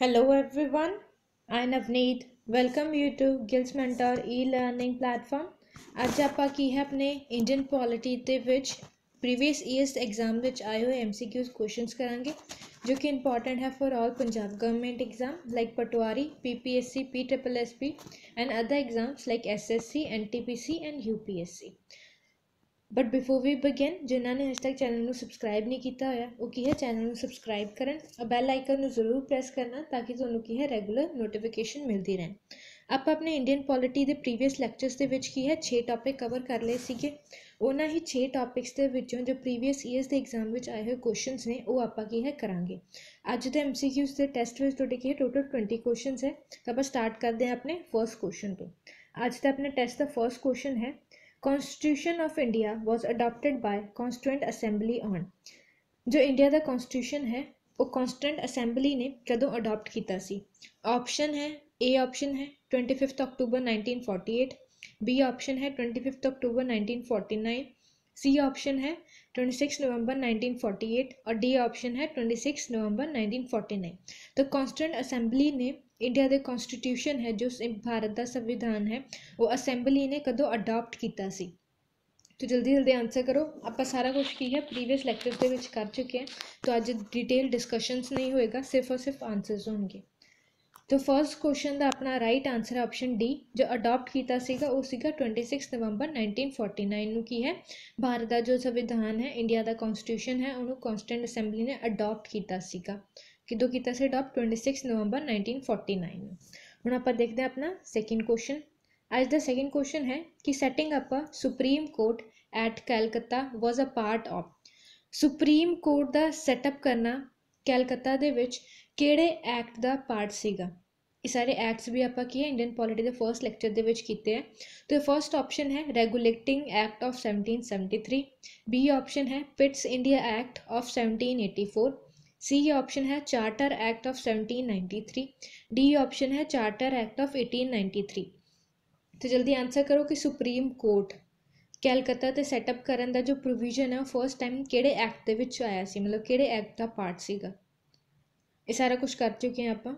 Hello everyone, I Navneet. Welcome you to Gills Mentor e-learning platform. ਅੱਜ ਆਪਾਂ ਕੀ ਹੈ ਆਪਣੇ ਇੰਡੀਅਨ ਪੋਲਿਟੀ ਤੇ ਵਿੱਚ ਪ੍ਰੀਵੀਅਸ ਈਅਰਸ ਐਗਜ਼ਾਮ ਵਿੱਚ ਆਏ ਹੋਏ ਐਮਸੀਕਿਊਜ਼ ਕੁਐਸਚਨਸ ਕਰਾਂਗੇ ਜੋ ਕਿ ਇੰਪੋਰਟੈਂਟ ਹੈ for all Punjab government exam like patwari PPSC P triple S P and other exams like SSC NTPC and UPSC but before we begin ਜਿਨ੍ਹਾਂ ਨੇ ਹਜੇ ਤੱਕ ਚੈਨਲ ਨੂੰ ਸਬਸਕ੍ਰਾਈਬ ਨਹੀਂ ਕੀਤਾ ਹੋਇਆ ਉਹ ਕੀ ਹੈ ਚੈਨਲ ਨੂੰ ਸਬਸਕ੍ਰਾਈਬ ਕਰਨ ਅ ਬੈਲ ਆਈਕਨ ਨੂੰ ਜ਼ਰੂਰ ਪ੍ਰੈਸ ਕਰਨਾ ਤਾਂ ਕਿ ਤੁਹਾਨੂੰ ਕੀ ਹੈ ਰੈਗੂਲਰ ਨੋਟੀਫਿਕੇਸ਼ਨ ਮਿਲਦੀ ਰਹੇ ਆਪ ਆਪਣੇ ਇੰਡੀਅਨ ਪੋਲਿਟੀ ਦੇ ਪ੍ਰੀਵੀਅਸ ਲੈਕਚਰਸ ਦੇ ਵਿੱਚ ਕੀ ਹੈ 6 ਟਾਪਿਕ ਕਵਰ ਕਰ ਲਏ ਸੀਗੇ ਉਹਨਾਂ ਹੀ 6 ਟਾਪਿਕਸ ਦੇ ਵਿੱਚੋਂ ਜੋ ਪ੍ਰੀਵੀਅਸ ਈਅਰਸ ਦੇ ਐਗਜ਼ਾਮ ਵਿੱਚ ਆਏ ਹੋਏ ਕੁਐਸਚਨਸ ਨੇ ਉਹ ਆਪਾਂ ਕੀ ਹੈ ਕਰਾਂਗੇ ਅੱਜ ਦੇ ਐਮਸੀਕਿਊਸ ਦੇ ਟੈਸਟ ਵਿੱਚ ਤੁਹਾਡੇ ਕੀ ਟੋਟਲ 20 ਕੁਐਸਚਨਸ ਹੈ ਤਾਂ ਆਪਾਂ ਸਟਾਰਟ ਕਰਦੇ ਹਾਂ ਆਪਣੇ ਫਰਸਟ ਕੁਐਸਚਨ ਤੋਂ ਅੱਜ ਦਾ ਆਪਣਾ ਟੈਸਟ ਦਾ ਫਰਸਟ ਕੁਐਸਚਨ ਹੈ constitution of India was adopted by constituent assembly on जो इंडिया का कॉन्स्टिट्यूशन है वह कॉन्सटेंट असेंबली ने कदों अडोप्ट किया ऑप्शन है ए ऑप्शन है twenty fifth October nineteen forty eight B option है twenty fifth October nineteen forty nine C option है twenty six November nineteen forty eight और डी ऑप्शन है twenty six November nineteen forty nine तो constituent assembly ने India ਦੇ constitution ਹੈ ਜੋ ਭਾਰਤ ਦਾ ਸੰਵਿਧਾਨ ਹੈ ਉਹ ਅਸੈਂਬਲੀ ਨੇ ਕਦੋਂ ਅਡਾਪਟ ਕੀਤਾ ਸੀ ਤੋ ਜਲਦੀ ਜਲਦੀ ਆਨਸਰ ਕਰੋ ਆਪਾਂ ਸਾਰਾ ਕੁਝ ਕੀ ਹੈ ਪ੍ਰੀਵੀਅਸ ਲੈਕਚਰ ਦੇ ਵਿੱਚ ਕਰ ਚੁੱਕੇ ਹਾਂ ਤੋ ਅੱਜ ਡਿਟੇਲ ਡਿਸਕਸ਼ਨਸ ਨਹੀਂ ਹੋਏਗਾ ਸਿਰਫ ਔਰ ਸਿਰਫ ਆਨਸਰਸ ਹੋਣਗੇ ਤੋ ਫਰਸਟ ਕੁਐਸਚਨ ਦਾ ਆਪਣਾ ਰਾਈਟ ਆਨਸਰ ਹੈ ਆਪਸ਼ਨ ਡੀ ਜੋ ਅਡਾਪਟ ਕੀਤਾ ਸੀਗਾ ਉਹ ਸੀਗਾ 26 ਨਵੰਬਰ 1949 ਨੂੰ ਕੀ ਹੈ ਭਾਰਤ ਦਾ ਜੋ ਸੰਵਿਧਾਨ ਹੈ ਇੰਡੀਆ ਦਾ ਕਨਸਟੀਟਿਊਸ਼ਨ ਹੈ ਉਹਨੂੰ ਕਨਸਟੈਂਟ ਅਸੈਂਬਲੀ ਨੇ ਅਡਾਪਟ ਕੀਤਾ ਸੀਗਾ ਕਿਦੋਂ ਕੀਤਾ ਸੀ ਅਡਾਪਟ 26 ਨਵੰਬਰ 1949 ਨੂੰ ਹੁਣ ਆਪਾਂ ਦੇਖਦੇ ਹਾਂ ਆਪਣਾ ਸੈਕਿੰਡ ਕੁਐਸਚਨ ਅੱਜ ਦਾ ਸੈਕਿੰਡ ਕੁਐਸਚਨ ਹੈ ਕਿ setting up a supreme court at Calcutta was a part of supreme court ਦਾ ਸੈਟਅਪ ਕਰਨਾ ਕਲਕੱਤਾ ਦੇ ਵਿੱਚ ਕਿਹੜੇ ਐਕਟ ਦਾ ਪਾਰਟ ਸੀਗਾ ਇਹ ਸਾਰੇ ਐਕਟਸ ਵੀ ਆਪਾਂ ਕੀ ਹੈ ਇੰਡੀਅਨ ਪੋਲਿਟੀ ਦੇ ਫਰਸਟ ਲੈਕਚਰ ਦੇ ਵਿੱਚ ਕੀਤੇ ਹੈ ਤੇ ਫਰਸਟ ਆਪਸ਼ਨ ਹੈ regulating act of 1773 B option ਹੈ Pitt's India act of 1784 C option ਹੈ charter act of 1793 D option ਹੈ ਚਾਰਟਰ ਐਕਟ ਆਫ 1893 ਤੇ ਜਲਦੀ ਆਨਸਰ ਕਰੋ ਕਿ ਸੁਪਰੀਮ ਕੋਰਟ ਕਲਕੱਤਾ ਤੇ ਸੈਟਅਪ ਕਰਨ ਦਾ ਜੋ ਪ੍ਰੋਵੀਜ਼ਨ ਹੈ ਫਰਸਟ ਟਾਈਮ ਕਿਹੜੇ ਐਕਟ ਦੇ ਵਿੱਚ ਆਇਆ ਸੀ ਮਤਲਬ ਕਿਹੜੇ ਐਕਟ ਦਾ ਪਾਰਟ ਸੀਗਾ ਇਹ ਸਾਰਾ ਕੁਝ ਕਰ ਚੁੱਕੇ ਆਪਾਂ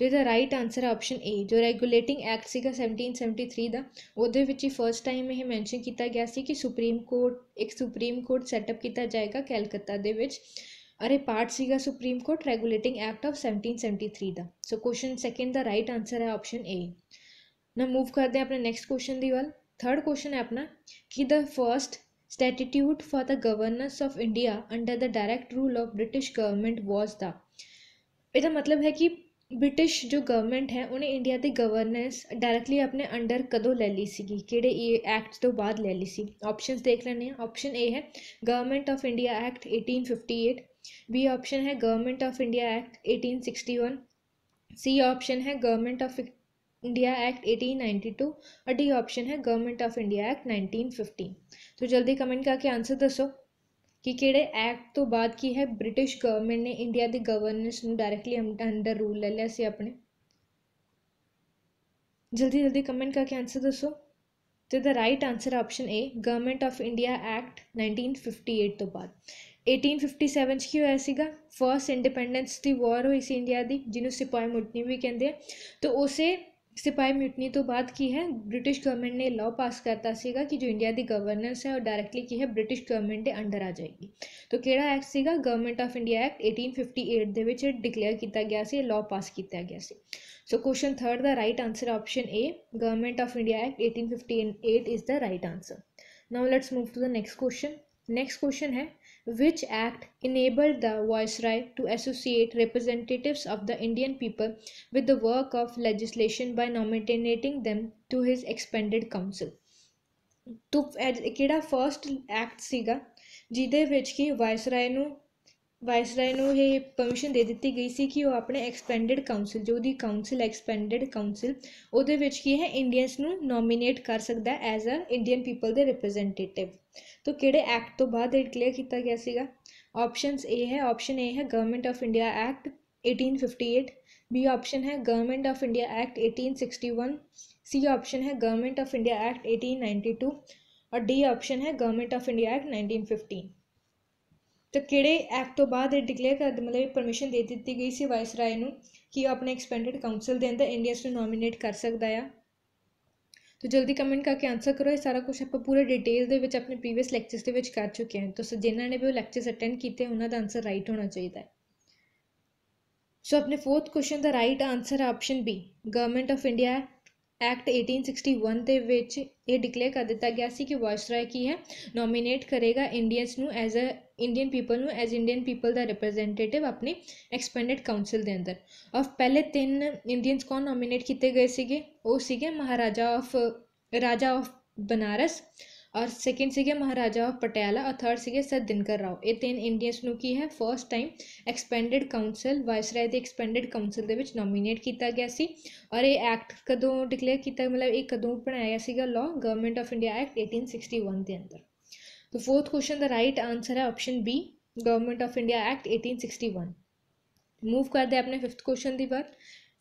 ਤੇ ਇਹਦਾ ਰਾਈਟ ਆਨਸਰ ਹੈ ਆਪਸ਼ਨ ਏ ਜੋ ਰੈਗੂਲੇਟਿੰਗ ਐਕਟ ਸੀਗਾ 1773 ਦਾ ਉਹਦੇ ਵਿੱਚ ਹੀ ਫਰਸਟ ਟਾਈਮ ਇਹ ਮੈਂਸ਼ਨ ਕੀਤਾ ਗਿਆ ਸੀ ਕਿ ਸੁਪਰੀਮ ਕੋਰਟ ਇੱਕ ਸੁਪਰੀਮ ਕੋਰਟ ਸੈਟਅਪ ਕੀਤਾ ਜਾਏਗਾ ਕੈਲਕੱਤਾ ਦੇ ਵਿੱਚ ਅਰੇ ਪਾਰਟ ਸੀਗਾ supreme court regulating act of 1773 ਦਾ ਸੋ ਕੁਐਸਚਨ ਸੈਕੰਡ ਦਾ ਰਾਈਟ ਆਨਸਰ ਹੈ ਆਪਸ਼ਨ ਏ ਨਾ ਮੂਵ ਕਰਦੇ ਆ ਆਪਣੇ ਨੈਕਸਟ ਕੁਐਸਚਨ ਦੀ ਵੱਲ ਥਰਡ ਕੁਐਸਚਨ ਹੈ ਆਪਣਾ ਕਿ the first statute for the governance of India under the direct rule of British government was the ਇਹਦਾ ਮਤਲਬ ਹੈ ਕਿ ब्रिटिश जो गवर्नमेंट है उन्हें इंडिया की गवर्नेंस डायरेक्टली अपने अंडर कदों ले ली सी कि एक्ट तो बाद ले ली सी ऑप्शन देख लें ऑप्शन ए है government of India act eighteen fifty eight B option है government of India act eighteen sixty one C option है government of India act eighteen ninety two और डी ऑप्शन है government of India act nineteen fifty तो जल्दी comment करके answer दसो ਕਿ ਕਿਹੜੇ ਐਕਟ ਤੋਂ ਬਾਅਦ ਕੀ ਹੈ ਬ੍ਰਿਟਿਸ਼ ਗਵਰਨਮੈਂਟ ਨੇ ਇੰਡੀਆ ਦੀ ਗਵਰਨੈਂਸ ਨੂੰ ਡਾਇਰੈਕਟਲੀ ਅੰਡਰ ਰੂਲ ਲੈ ਲਿਆ ਸੀ ਆਪਣੇ ਜਲਦੀ ਜਲਦੀ ਕਮੈਂਟ ਕਰਕੇ ਆਨਸਰ ਦੱਸੋ ਤੇ ਦਾ right answer option A government of India act 1958 ਤੋਂ ਬਾਅਦ 1857 ਚ ਕੀ ਹੋਇਆ ਸੀਗਾ ਫਰਸਟ ਇੰਡੀਪੈਂਡੈਂਸ ਦੀ ਵਾਰ ਹੋਈ ਸੀ ਇੰਡੀਆ ਦੀ ਜਿਹਨੂੰ ਸਿਪਾਹੀ ਮੁੱਠਨੀ ਵੀ ਕਹਿੰਦੇ ਆ ਤੇ ਉਸੇ सिपाही म्यूटनी तो बात की है ब्रिटिश गवर्नमेंट ने लॉ पास करता सीगा कि जो इंडिया की गवर्नेंस है और डायरेक्टली की है ब्रिटिश गवर्नमेंट के अंडर आ जाएगी तो कि एक्ट सेगा government of India act eighteen fifty eight के डिकलेयर किया गया से लॉ पास किया गया से सो क्वेश्चन थर्ड का right answer option A government of India act eighteen fifty eight is the right answer now let's move to the next question next question है which act enabled the Viceroy to associate representatives of the Indian people with the work of legislation by nominating them to his expanded council. ਤੋਂ ਕਿਹੜਾ first act ਸੀਗਾ ਜਿਹਦੇ ਵਿੱਚ ਕਿ viceroy ਨੂੰ viceroy ਨੂੰ ਇਹ ਪਰਮਿਸ਼ਨ ਦੇ ਦਿੱਤੀ ਗਈ ਸੀ ਕਿ ਉਹ ਆਪਣੇ ਐਕਸਪੈਂਡਡ ਕਾਉਂਸਲ ਜੋ ਦੀ ਕਾਉਂਸਲ ਐਕਸਪੈਂਡਡ ਕਾਉਂਸਲ ਉਹਦੇ ਵਿੱਚ ਕੀ ਹੈ ਇੰਡੀਅਨਸ ਨੂੰ ਨੋਮੀਨੇਟ ਕਰ ਸਕਦਾ ਹੈ ਐਜ਼ ਅ ਇੰਡੀਅਨ ਪੀਪਲ ਦੇ ਰਿਪਰੈਜ਼ੈਂਟੇਟਿਵ ਤੋਂ ਕਿਹੜੇ ਐਕਟ ਤੋਂ ਬਾਅਦ ਇਹ ਕਲੀਅਰ ਕੀਤਾ ਗਿਆ ਸੀਗਾ ਆਪਸ਼ਨਸ ਏ ਹੈ ਆਪਸ਼ਨ ਏ ਹੈ government of India act 1858 B option ਹੈ government of India act 1861 C option ਹੈ ਗਵਰਨਮੈਂਟ ਆਫ ਇੰਡੀਆ ਐਕਟ 1892 ਔਰ ਡੀ ਆਪਸ਼ਨ ਹੈ ਗਵਰਨਮੈਂਟ ਆਫ ਇੰਡੀਆ ਐਕਟ 1915 ਤਾਂ ਕਿਹੜੇ ਐਕਟ ਤੋਂ ਬਾਅਦ ਇਹ ਡਿਕਲੇਅਰ ਕਰ ਮਤਲਬ ਪਰਮਿਸ਼ਨ ਦੇ ਦਿੱਤੀ ਗਈ ਸੀ ਵਾਇਸ ਰਾਏ ਨੂੰ ਕਿ ਉਹ ਆਪਣੇ ਐਕਸਪੈਂਡਡ ਕਾਉਂਸਲ ਦੇ ਅੰਦਰ ਇੰਡੀਆਸ ਨੂੰ ਨੋਮੀਨੇਟ ਕਰ ਸਕਦਾ ਆ ਤੋ ਜਲਦੀ ਕਮੈਂਟ ਕਰਕੇ ਆਨਸਰ ਕਰੋ ਇਹ ਸਾਰਾ ਕੁਝ ਆਪਾਂ ਪੂਰੇ ਡਿਟੇਲ ਦੇ ਵਿੱਚ ਆਪਣੇ ਪ੍ਰੀਵੀਅਸ ਲੈਕਚਰਸ ਦੇ ਵਿੱਚ ਕਰ ਚੁੱਕੇ ਹਾਂ ਤੋ ਜਿਨ੍ਹਾਂ ਨੇ ਵੀ ਉਹ ਲੈਕਚਰਸ ਅਟੈਂਡ ਕੀਤੇ ਉਹਨਾਂ ਦਾ ਆਨਸਰ ਰਾਈਟ ਹੋਣਾ ਚਾਹੀਦਾ ਹੈ ਸੋ ਆਪਣੇ ਫੋਰਥ ਕੁਐਸਚਨ ਦਾ right answer option B government of India act 1861 ਦੇ ਵਿੱਚ ਇਹ ਡਿਕਲੇਅਰ ਕਰ ਦਿੱਤਾ ਗਿਆ ਸੀ ਕਿ ਵਾਇਸਰਾਏ ਕੀ ਹੈ ਨੋਮੀਨੇਟ ਕਰੇਗਾ ਇੰਡੀਅਨਸ ਨੂੰ ਐਜ਼ ਅ ਇੰਡੀਅਨ ਪੀਪਲ ਨੂੰ ਐਜ਼ ਇੰਡੀਅਨ ਪੀਪਲ ਦਾ ਰਿਪਰੈਜ਼ੈਂਟੇਟਿਵ ਆਪਣੀ ਐਕਸਪੈਂਡਡ ਕਾਉਂਸਲ ਦੇ ਅੰਦਰ ਆਫ ਪਹਿਲੇ ਤਿੰਨ ਇੰਡੀਅਨਸ ਕੌਣ ਨੋਮੀਨੇਟ ਕੀਤੇ ਗਏ ਸੀਗੇ ਉਹ ਸੀਗੇ ਮਹਾਰਾਜਾ ਆਫ ਰਾਜਾ ਆਫ ਬਨਾਰਸ ਔਰ ਸੈਕਿੰਡ ਸੀਗੇ ਮਹਾਰਾਜਾ ਆਫ ਪਟਿਆਲਾ ਔਰ ਥਰਡ ਸੀਗੇ ਸਰ ਦਿਨਕਰ Rao ਇਹ ਤਿੰਨ ਇੰਡੀਅਨਸ ਨੂੰ ਕੀ ਹੈ first time expanded council viceroy ਦੀ ਐਕਸਪੈਂਡਡ ਕਾਉਂਸਲ ਦੇ ਵਿੱਚ ਨੋਮੀਨੇਟ ਕੀਤਾ ਗਿਆ ਸੀ ਔਰ ਇਹ ਐਕਟ ਕਦੋਂ ਡਿਕਲੇਅਰ ਕੀਤਾ ਮਤਲਬ ਇਹ ਕਦੋਂ ਬਣਾਇਆ ਗਿਆ ਸੀਗਾ ਲਾ ਗਵਰਨਮੈਂਟ ਆਫ ਇੰਡੀਆ ਐਕਟ 1861 ਦੇ ਅੰਦਰ ਤੋ ਫੋਰਥ ਕੁਐਸਚਨ ਦਾ ਰਾਈਟ ਆਨਸਰ ਹੈ option B government of India act 1861 move ਕਰਦੇ ਆਪਣੇ 5th ਕੁਐਸਚਨ ਦੀ ਵਾਰ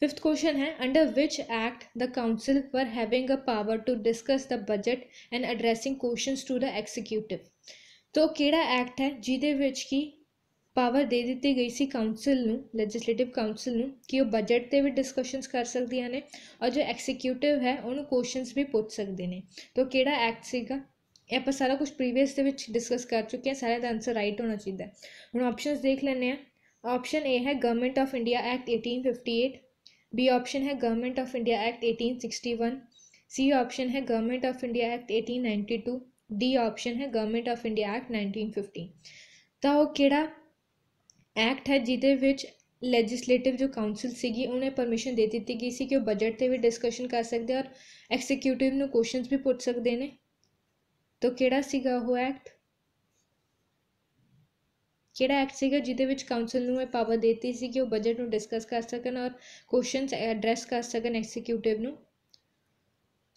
फिफ्थ क्वेश्चन है under which act the council for having a power to discuss the budget and addressing question to the executive तो कि act है जिदे कि पावर दे दी गई सी काउंसिल लैजिस्लेटिव काउंसिल कि बजट पर भी डिस्कशनस कर सदियाँ ने और जो एक्सीक्यूटिव है उन्होंने क्वेश्चनस भी पूछ सकते हैं तो कि एक्ट से आप सारा कुछ प्रीवियस के डिस्कस कर चुके हैं सारे का आंसर राइट होना चाहिए हम ऑप्शन देख लें ऑप्शन ए है government of India act eighteen fifty eight B option है government of India act eighteen one C option है government of India act eighteen ninety two D option है government of India act nineteen fifty तो वह कि act है जिदे legislative जो council सी उन्हें परमिशन दे दी गई सी कि वो बजट से भी डिस्कशन कर सकते और एक्सीक्यूटिव क्वेश्चन भी पूछ सकते हैं तो कड़ा सगा एक्ट ਕਿਹੜਾ ਐਕਟ ਸੀਗਾ ਜਿਹਦੇ ਵਿੱਚ ਕਾਉਂਸਲ ਨੂੰ ਇਹ ਪਾਵਰ ਦਿੱਤੀ ਸੀ ਕਿ ਉਹ ਬਜਟ ਨੂੰ ਡਿਸਕਸ ਕਰ ਸਕਣ ਔਰ ਕੁਐਸਚਨਸ ਐਡਰੈਸ ਕਰ ਸਕਣ ਐਗਜ਼ੀਕਿਊਟਿਵ ਨੂੰ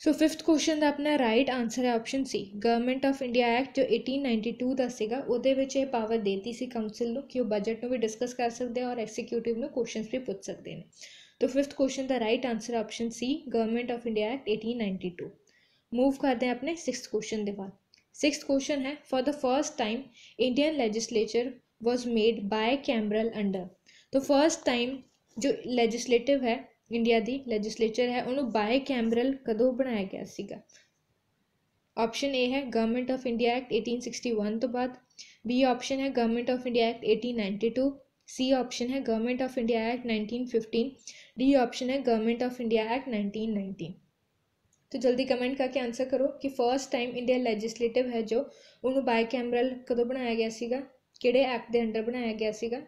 ਸੋ 5th ਕੁਐਸਚਨ ਦਾ ਆਪਣਾ ਰਾਈਟ ਆਨਸਰ ਹੈ option C government of India act ਜੋ 1892 ਦਾ ਸੀਗਾ ਉਹਦੇ ਵਿੱਚ ਇਹ ਪਾਵਰ ਦਿੱਤੀ ਸੀ ਕਾਉਂਸਲ ਨੂੰ ਕਿ ਉਹ ਬਜਟ ਨੂੰ ਵੀ ਡਿਸਕਸ ਕਰ ਸਕਦੇ ਆ ਔਰ ਐਗਜ਼ੀਕਿਊਟਿਵ ਨੂੰ ਕੁਐਸਚਨਸ ਵੀ ਪੁੱਛ ਸਕਦੇ ਨੇ ਤੋ 5th ਕੁਐਸਚਨ ਦਾ right answer option C government of India act 1892 move ਕਰਦੇ हैं अपने सिक्स ਦੇ ਵੱਲ बाद सिक्स ਹੈ है for the first time Indian legislature was made by cameral under तो फर्स्ट टाइम जो लैजिस्लेटिव है इंडिया की लैजिस्लेचर है उन्होंने बाय कैमरल कदों बनाया गया ऑप्शन ए है government of India act eighteen sixty one तो बाद बी ऑप्शन है government of India act eighteen ninety two C option है government of India act nineteen fifteen D option है government of India act nineteen nineteen तो जल्दी comment करके answer करो कि फर्स्ट टाइम इंडिया लैजिस्लेटिव है जो उन्होंने बाय कैमरल कदों बनाया गया सीगा? 1861 ਕਿਹੜੇ ਐਕਟ ਦੇ ਅੰਡਰ ਬਣਾਇਆ ਗਿਆ ਸੀਗਾ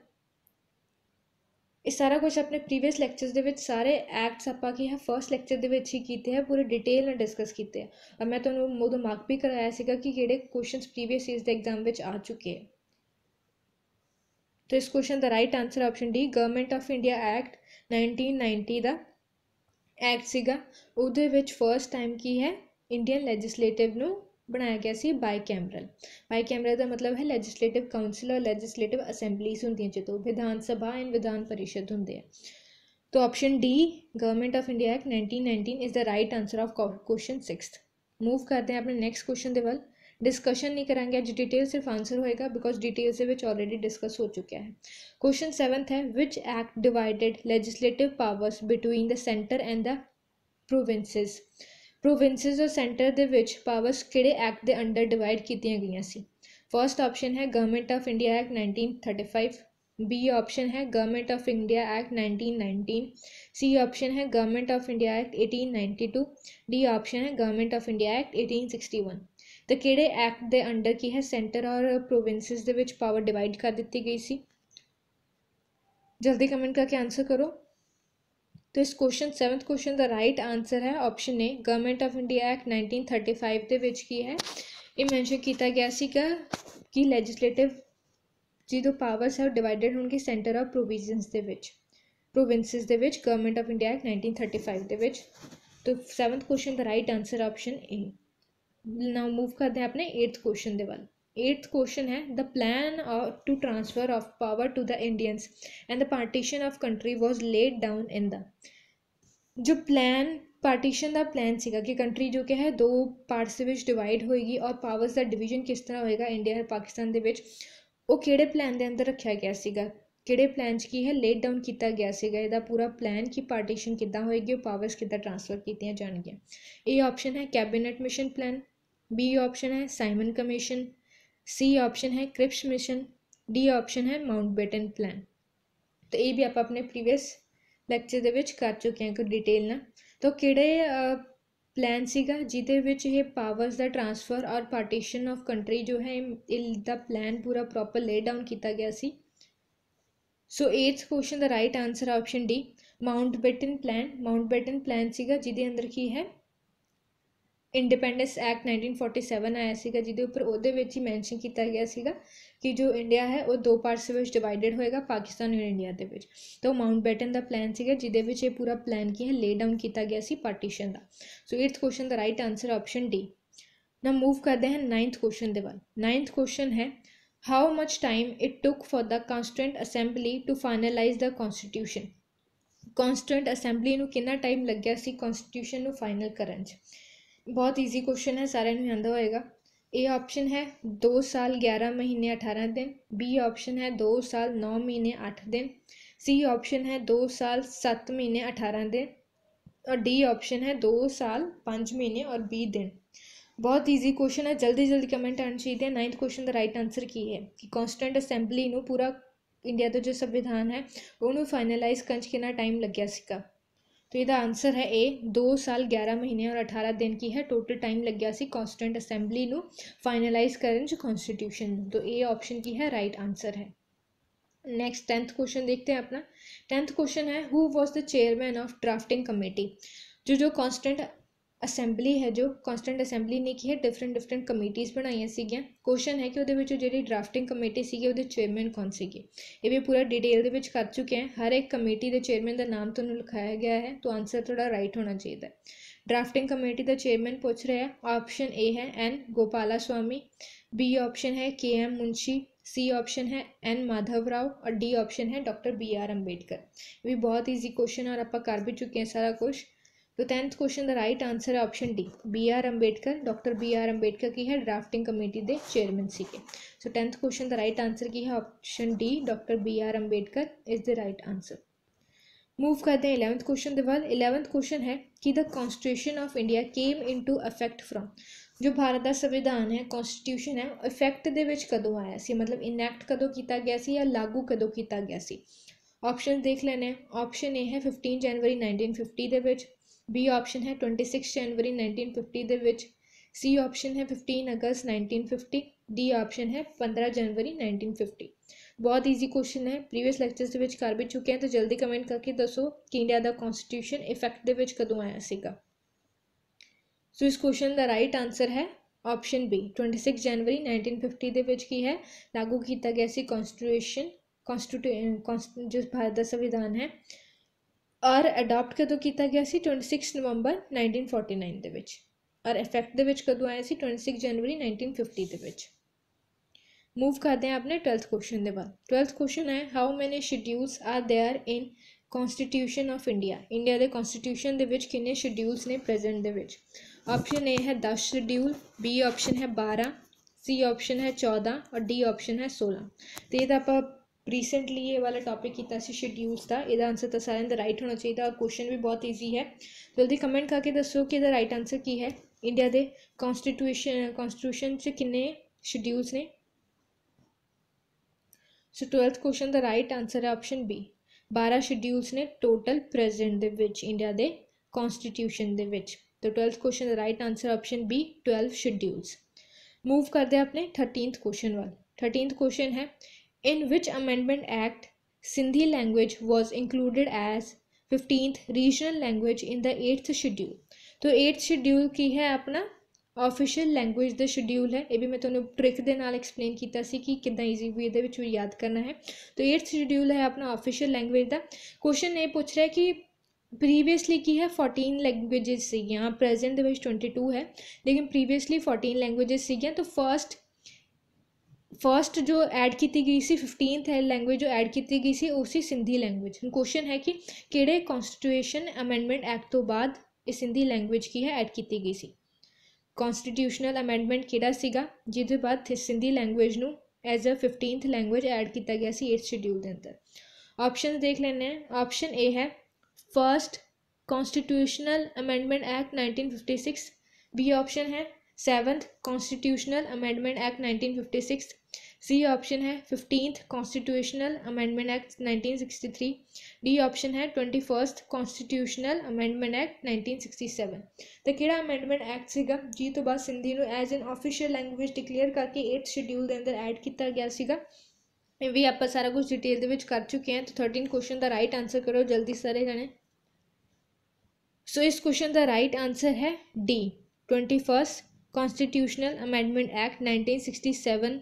ਇਹ ਸਾਰਾ ਕੁਝ ਆਪਣੇ ਪ੍ਰੀਵੀਅਸ ਲੈਕਚਰਸ ਦੇ ਵਿੱਚ ਸਾਰੇ ਐਕਟਸ ਆਪਾਂ ਕੀ ਹੈ ਫਰਸਟ ਲੈਕਚਰ ਦੇ ਵਿੱਚ ਹੀ ਕੀਤੇ ਹੈ ਪੂਰੇ ਡਿਟੇਲ ਨਾਲ ਡਿਸਕਸ ਕੀਤੇ ਹੈ ਔਰ ਮੈਂ ਤੁਹਾਨੂੰ ਮੋਦੋ ਮਾਰਕ ਵੀ ਕਰਾਇਆ ਸੀਗਾ ਕਿ ਕਿਹੜੇ ਕੁਐਸਚਨਸ ਪ੍ਰੀਵੀਅਸ ਇਸ ਦੇ ਐਗਜ਼ਾਮ ਵਿੱਚ ਆ ਚੁੱਕੇ ਹੈ ਤੋ ਇਸ ਕੁਐਸਚਨ ਦਾ right answer option D government of India act 1990 ਦਾ ਐਕਟ ਸੀਗਾ ਉਹਦੇ ਵਿੱਚ ਫਰਸਟ ਟਾਈਮ ਕੀ ਹੈ ਇੰਡੀਅਨ ਲੈਜਿਸਲੇਟਿਵ ਨੂੰ बनाया गया से बाई कैमरल बाई कैमरल का मतलब है लैजिस्लेटिव काउंसिल और लैजिस्लेटिव असैम्बलीज होंगे जो विधानसभा एंड विधान परिषद होंगे तो option D government of India act nineteen nineteen is the right answer of question six move करते हैं अपने नैक्सट क्वेश्चन के वल डिस्कशन नहीं कराएंगे अज डिटेल सिर्फ आंसर होएगा बिकॉज डिटेल्स के ऑलरेडी डिस्कस हो चुका है क्वेश्चन सैवनथ है which act divided legislative powers between the centre and the provinces provinces ਔਰ ਸੈਂਟਰ ਦੇ ਵਿੱਚ ਪਾਵਰਸ ਕਿਹੜੇ ਐਕਟ ਦੇ ਅੰਡਰ ਡਿਵਾਈਡ ਕੀਤੀਆਂ ਗਈਆਂ ਸੀ ਫਰਸਟ ਆਪਸ਼ਨ ਹੈ government of India act 1935 B option है government of India act 1919 C option है government of India act 1892 D option है गवर्नमेंट ऑफ इंडिया एक्ट 1861 तो ਕਿਹੜੇ ਐਕਟ ਦੇ ਅੰਡਰ ਕੀ ਹੈ ਸੈਂਟਰ ਔਰ ਪ੍ਰੋਵਿੰਸਸ ਦੇ ਵਿੱਚ ਪਾਵਰ ਡਿਵਾਈਡ ਕਰ ਦਿੱਤੀ ਗਈ ਸੀ ਜਲਦੀ ਕਮੈਂਟ ਕਰਕੇ ਆਨਸਰ ਕਰੋ तो इस क्वेश्चन सैवंथ क्वेश्चन का राइट आंसर है option A government of India act nineteen thirty five के विच की है ये मैनशन किया गया सगा कि लैजिस्लेटिव जी जो पावरस है डिवाइड होगी सेंटर ऑफ प्रोविजनस के provinces government of India act nineteen thirty five के तो सैवंथ क्वेश्चन का राइट आंसर ऑप्शन ए ना मूव करते हैं अपने एट्थ क्वेश्चन के वाल एट्थ क्वेश्चन है the plan to transfer of power to the Indians and the partition of country was laid down in the जो प्लान पार्टीशन का प्लान ਸੀਗਾ ਕਿ ਕੰਟਰੀ ਜੋ ਕਿ ਹੈ ਦੋ ਪਾਰਟਸ ਦੇ ਵਿੱਚ ਡਿਵਾਈਡ ਹੋਏਗੀ ਔਰ ਪਾਵਰਸ ਦਾ ਡਿਵੀਜ਼ਨ ਕਿਸ ਤਰ੍ਹਾਂ ਹੋਏਗਾ ਇੰਡੀਆ ਔਰ ਪਾਕਿਸਤਾਨ ਦੇ ਵਿੱਚ ਉਹ ਕਿਹੜੇ ਪਲਾਨ ਦੇ ਅੰਦਰ ਰੱਖਿਆ ਗਿਆ ਸੀਗਾ ਕਿਹੜੇ ਪਲਾਨ 'ਚ ਕੀ ਹੈ ਲੇਟ ਡਾਊਨ ਕੀਤਾ ਗਿਆ ਸੀਗਾ ਇਹਦਾ ਪੂਰਾ ਪਲਾਨ ਕਿ ਪਾਰਟੀਸ਼ਨ ਕਿੱਦਾਂ ਹੋਏਗੀ ਉਹ ਪਾਵਰਸ ਕਿੱਦਾਂ ਟ੍ਰਾਂਸਫਰ ਕੀਤੀਆਂ ਜਾਣਗੀਆਂ ਇਹ ਆਪਸ਼ਨ ਹੈ cabinet mission plan B option ਹੈ ਸਾਈਮਨ ਕਮਿਸ਼ਨ ਸੀ ਆਪਸ਼ਨ ਹੈ क्रिप्स मिशन ਡੀ ਆਪਸ਼ਨ ਹੈ ਮਾਉਂਟਬੈਟਨ ਪਲਾਨ ਤੇ ਇਹ ਵੀ ਆਪਾਂ ਆਪਣੇ ਪ੍ਰੀਵੀਅਸ ਲੈਕਚਰ ਦੇ ਵਿੱਚ ਕਰ ਚੁੱਕੇ ਹਾਂ ਕਿ ਡਿਟੇਲ ਨਾਲ ਤਾਂ ਕਿਹੜੇ ਪਲਾਨ ਸੀਗਾ ਜਿਹਦੇ ਵਿੱਚ ਇਹ ਪਾਵਰਸ ਦਾ ਟ੍ਰਾਂਸਫਰ ਔਰ ਪਾਰਟੀਸ਼ਨ ਆਫ ਕੰਟਰੀ ਜੋ ਹੈ ਇਹ ਦਾ ਪਲਾਨ ਪੂਰਾ ਪ੍ਰੋਪਰ ਲੇ ਡਾਊਨ ਕੀਤਾ ਗਿਆ ਸੀ ਸੋ 8th ਕੁਐਸਚਨ ਦਾ right answer option D Mountbatten plan Mountbatten plan ਸੀਗਾ ਜਿਹਦੇ ਅੰਦਰ ਕੀ ਹੈ ਇੰਡੀਪੈਂਡੈਂਸ ਐਕਟ 1947 ਆਇਆ ਸੀਗਾ ਜਿਹਦੇ ਉੱਪਰ ਉਹਦੇ ਵਿੱਚ ਹੀ ਮੈਂਸ਼ਨ ਕੀਤਾ ਗਿਆ ਸੀਗਾ ਕਿ ਜੋ ਇੰਡੀਆ ਹੈ ਉਹ ਦੋ ਪਾਰਟਸ ਵਿੱਚ ਡਿਵਾਈਡਡ ਹੋਏਗਾ ਪਾਕਿਸਤਾਨ ਔਰ ਇੰਡੀਆ ਦੇ ਵਿੱਚ ਤਾਂ ਮਾਉਂਟ ਬੈਟਨ ਦਾ ਪਲਾਨ ਸੀਗਾ ਜਿਹਦੇ ਵਿੱਚ ਇਹ ਪੂਰਾ ਪਲਾਨ ਕੀ ਹੈ ਲੇ ਡਾਊਨ ਕੀਤਾ ਗਿਆ ਸੀ ਪਾਰਟੀਸ਼ਨ ਦਾ ਸੋ 8th ਕੁਐਸਚਨ ਦਾ ਰਾਈਟ ਆਨਸਰ ਆਪਸ਼ਨ ਡੀ ਨਾ ਮੂਵ ਕਰਦੇ ਹਾਂ 9th ਕੁਐਸਚਨ ਦੇ ਵੱਲ 9th ਕੁਐਸਚਨ ਹੈ how much time it took for the constant assembly to finalise the constitution constant assembly ਨੂੰ ਕਿੰਨਾ ਟਾਈਮ ਲੱਗਿਆ ਸੀ ਕਨਸਟੀਟਿਊਸ਼ਨ ਨੂੰ ਫਾਈਨਲ ਕਰਨ 'ਚ ਬਹੁਤ ਈਜ਼ੀ ਕੁਐਸਚਨ ਹੈ ਸਾਰਿਆਂ ਨੂੰ ਆਉਂਦਾ ਹੋਏਗਾ ਏ ਆਪਸ਼ਨ ਹੈ 2 ਸਾਲ 11 ਮਹੀਨੇ 18 ਦਿਨ ਬੀ ਆਪਸ਼ਨ ਹੈ 2 ਸਾਲ 9 ਮਹੀਨੇ 8 ਦਿਨ ਸੀ ਆਪਸ਼ਨ ਹੈ 2 ਸਾਲ 7 ਮਹੀਨੇ 18 ਦਿਨ और ਡੀ ਆਪਸ਼ਨ ਹੈ 2 ਸਾਲ 5 ਮਹੀਨੇ ਔਰ 20 ਦਿਨ ਬਹੁਤ ਈਜ਼ੀ ਕੁਐਸਚਨ ਹੈ ਜਲਦੀ ਜਲਦੀ ਕਮੈਂਟ ਆਣ ਚਾਹੀਦੇ ਹੈ ਨਾਈਨਥ ਕੁਐਸਚਨ ਦਾ ਰਾਈਟ ਆਨਸਰ ਕੀ ਹੈ ਕਿ ਕਨਸਟੈਂਟ ਅਸੈਂਬਲੀ ਨੂੰ ਪੂਰਾ ਇੰਡੀਆ ਦਾ ਜੋ ਸੰਵਿਧਾਨ ਹੈ ਉਹਨੂੰ ਫਾਈਨਲਾਈਜ਼ ਕਰਨ ਚ ਕਿੰਨਾ ਟਾਈਮ ਲੱਗਿਆ ਸੀਗਾ तो यदा आंसर है ए दो साल ग्यारह महीने और अठारह दिन की है टोटल टाइम लग गया सी कॉन्सटेंट असैम्बली फाइनलाइज करने जो कॉन्स्टिट्यूशन तो ए ऑप्शन की है राइट आंसर है नेक्स्ट टेंथ क्वेश्चन देखते हैं अपना टेंथ क्वेश्चन है who was the chairman of drafting committee जो जो कॉन्स्टेंट ਅਸੈਂਬਲੀ ਹੈ ਜੋ ਕਨਸਟੈਂਟ ਅਸੈਂਬਲੀ ਨੇ ਕੀ ਹੈ ਡਿਫਰੈਂਟ ਡਿਫਰੈਂਟ ਕਮੇਟੀਆਂ ਬਣਾਈਆਂ ਸੀਗੀਆਂ ਕੁਐਸਚਨ ਹੈ ਕਿ ਉਹਦੇ ਵਿੱਚ ਜਿਹੜੀ ਡਰਾਫਟਿੰਗ ਕਮੇਟੀ ਸੀਗੀ ਉਹਦੇ ਚੇਅਰਮੈਨ ਕੌਣ ਸੀਗੇ ਇਹ ਵੀ ਪੂਰਾ ਡਿਟੇਲ ਦੇ ਵਿੱਚ ਕਰ ਚੁੱਕੇ ਹਾਂ ਹਰ ਇੱਕ ਕਮੇਟੀ ਦੇ ਚੇਅਰਮੈਨ ਦਾ ਨਾਮ ਤੁਹਾਨੂੰ ਲਿਖਾਇਆ ਗਿਆ ਹੈ ਤਾਂ ਆਨਸਰ ਥੋੜਾ ਰਾਈਟ ਹੋਣਾ ਚਾਹੀਦਾ ਹੈ ਡਰਾਫਟਿੰਗ ਕਮੇਟੀ ਦਾ ਚੇਅਰਮੈਨ ਪੁੱਛ ਰਿਹਾ ਆਪਸ਼ਨ ਏ ਹੈ N Gopalaswami B option ਹੈ ਕੇ ਐਮ ਮੁੰਸ਼ੀ ਆਪਸ਼ਨ ਹੈ ਐਨ ਮਾਧਵ ਰਾਓ ਅਤੇ ਡੀ ਆਪਸ਼ਨ ਹੈ ਡਾਕਟਰ ਬੀ ਆਰ ਅੰਬੇਡਕਰ ਇਹ ਵੀ ਬਹੁਤ ਈਜ਼ੀ ਕੁਐਸਚਨ और ਆਪਾਂ ਕਰ ਵੀ ਚੁੱਕੇ ਹਾਂ ਸਾਰਾ ਕੁਝ तो tenth question the right answer है option D B R Ambedkar doctor B R Ambedkar की है ड्राफ्टिंग कमेटी दे चेयरमैनसी के so tenth question the right answer की है option D doctor B R Ambedkar is the right answer move करते हैं इलेवंथ क्वेश्चन दिवाल इलेवंथ क्वेश्चन है कि the constitution of India came into effect from जो भारत का संविधान है ਕਨਸਟੀਟਿਊਸ਼ਨ है ਇਫੈਕਟ के कदों आया ਆਇਆ मतलब ਮਤਲਬ कदों ਕਦੋਂ ਕੀਤਾ ਗਿਆ ਸੀ ਜਾਂ ਲਾਗੂ ਕਦੋਂ ਕੀਤਾ ਗਿਆ ਸੀ ਆਪਸ਼ਨ ਦੇਖ ਲੈਣੇ ਆਪਸ਼ਨ ਏ ਹੈ 15 ਜਨਵਰੀ 1950 ਦੇ बी ऑप्शन है twenty six January nineteen fifty के सी ऑप्शन है fifteen August nineteen fifty D option है पंद्रह जनवरी नाइनटीन फिफ्टी बहुत ईजी क्वेश्चन है प्रीवियस लैक्चर के कर भी चुके हैं तो जल्दी कमेंट करके दसो कि इंडिया का कॉन्सटीट्यूशन इफेक्ट के कदों आया सो इस क्वेश्चन का राइट आंसर है option B twenty six January nineteen fifty के है लागू किया गया सी कॉन्सटीट्यूशन कॉन्सटीट्यू कॉन्स जो भारत का संविधान है ਆਰ ਅਡਾਪਟ ਕਦੋਂ ਕੀਤਾ ਗਿਆ ਸੀ 26 ਨਵੰਬਰ 1949 ਦੇ ਵਿੱਚ ਔਰ ਇਫੈਕਟ ਦੇ ਵਿੱਚ ਕਦੋਂ ਆਇਆ ਸੀ 26 ਜਨਵਰੀ 1950 ਦੇ ਵਿੱਚ ਮੂਵ ਕਰਦੇ ਹਾਂ ਆਪਣੇ 12th ਕੁਐਸਚਨ ਦੇ ਬਾਅਦ 12th ਕੁਐਸਚਨ ਹੈ how many schedules are there in constitution of India India ਦੇ ਕਨਸਟੀਟਿਊਸ਼ਨ ਦੇ ਵਿੱਚ ਕਿੰਨੇ ਸ਼ਡਿਊਲਸ ਨੇ ਪ੍ਰੈਜ਼ੈਂਟ ਦੇ ਵਿੱਚ ਆਪਸ਼ਨ A ਹੈ 10 ਸ਼ਡਿਊਲ B ਆਪਸ਼ਨ ਹੈ 12 ਸੀ ਆਪਸ਼ਨ ਹੈ 14 ਔਰ ਡੀ ਆਪਸ਼ਨ ਹੈ 16 ਤੇ ਇਹਦਾ ਆਪਾਂ रिसेंटली ये वाला टॉपिक कितना से शेड्यूल्स था ਇਹਦਾ ਆਨਸਰ ਤਾਂ ਸਾਰਿਆਂ ਦਾ ਰਾਈਟ ਹੋਣਾ ਚਾਹੀਦਾ ਕੁਐਸਚਨ ਵੀ ਬਹੁਤ ਈਜ਼ੀ ਹੈ ਜਲਦੀ ਕਮੈਂਟ ਕਰਕੇ ਦੱਸੋ ਕਿ ਇਹਦਾ ਰਾਈਟ ਆਨਸਰ ਕੀ ਹੈ ਇੰਡੀਆ ਦੇ ਕਨਸਟੀਟਿਊਸ਼ਨ ਕਨਸਟੀਟਿਊਸ਼ਨ 'ਚ ਕਿੰਨੇ ਸ਼ਡਿਊਲਸ ਨੇ ਸੋ 12th ਕੁਐਸਚਨ ਦਾ ਰਾਈਟ ਆਨਸਰ ਹੈ ਆਪਸ਼ਨ ਬੀ 12 ਸ਼ਡਿਊਲਸ ਨੇ ਟੋਟਲ ਪ੍ਰੈਜ਼ੈਂਟ ਦੇ ਵਿੱਚ ਇੰਡੀਆ ਦੇ ਕਨਸਟੀਟਿਊਸ਼ਨ ਦੇ ਵਿੱਚ ਤਾਂ 12th ਕੁਐਸਚਨ ਦਾ right answer option B 12 schedules move करते हैं अपने थर्टीनथ क्वेश्चन वाल थर्टीनथ क्वेश्चन है in which Amendment Act Sindhi language was included as 15th regional language in the 8th schedule. तो 8th schedule की है अपना ਆਫੀਸ਼ੀਅਲ ਲੈਂਗੁਏਜ ਦਾ ਸ਼ਡਿਊਲ ਹੈ ਇਹ ਵੀ ਮੈਂ ਤੁਹਾਨੂੰ ਟ੍ਰਿਕ ਦੇ ਨਾਲ ਐਕਸਪਲੇਨ ਕੀਤਾ ਸੀ ਕਿ ਕਿੰਨਾ ਈਜ਼ੀ ਵੀ ਇਹਦੇ ਵਿੱਚ ਯਾਦ ਕਰਨਾ ਹੈ ਤਾਂ 8th ਸ਼ਡਿਊਲ ਹੈ ਆਪਣਾ ਆਫੀਸ਼ੀਅਲ ਲੈਂਗੁਏਜ ਦਾ ਕੁਐਸਚਨ ਇਹ ਪੁੱਛ ਰਿਹਾ ਕਿ प्रीवियसली की है फोर्टीन लैंग्वेजेस सीगियाँ प्रेजेंट दे 22 है लेकिन प्रीवियसली फोर्टीन लैंग्वेजेस सीगियाँ तो फर्स्ट फर्स्ट जो ऐड की गई सी फिफ्टींथ है लैंग्वेज जो ऐड की गई सी उसी सिंधी लैंग्वेज क्वेश्चन है कि किड़े कॉन्स्टिट्यूशन अमेंडमेंट एक्ट तो बाद इस सिंधी लैंग्वेज की है ऐड की गई सी कॉन्सटीट्यूशनल अमेंडमेंट कि जिदे बाद सिंधी लैंग्वेज में as a fifteenth language add किया गया सी एट शड्यूल के अंदर ऑप्शन देख लें ऑप्शन ए है first constitutional amendment act nineteen fifty six B option है seventh constitutional amendment act nineteen fifty six C option है fiftieth constitutional amendment act nineteen three D option है twenty first constitutional amendment act nineteen sixty seven तो amendment act से जी तो बाद Sindhi as an official language declare करके eight schedule अंदर add किया गया भी आप सारा कुछ डिटेल कर चुके हैं तो थर्टीन क्वेश्चन का राइट आंसर करो जल्दी सारे जने सो इस क्वेश्चन का राइट आंसर है D twenty first constitutional amendment act 1967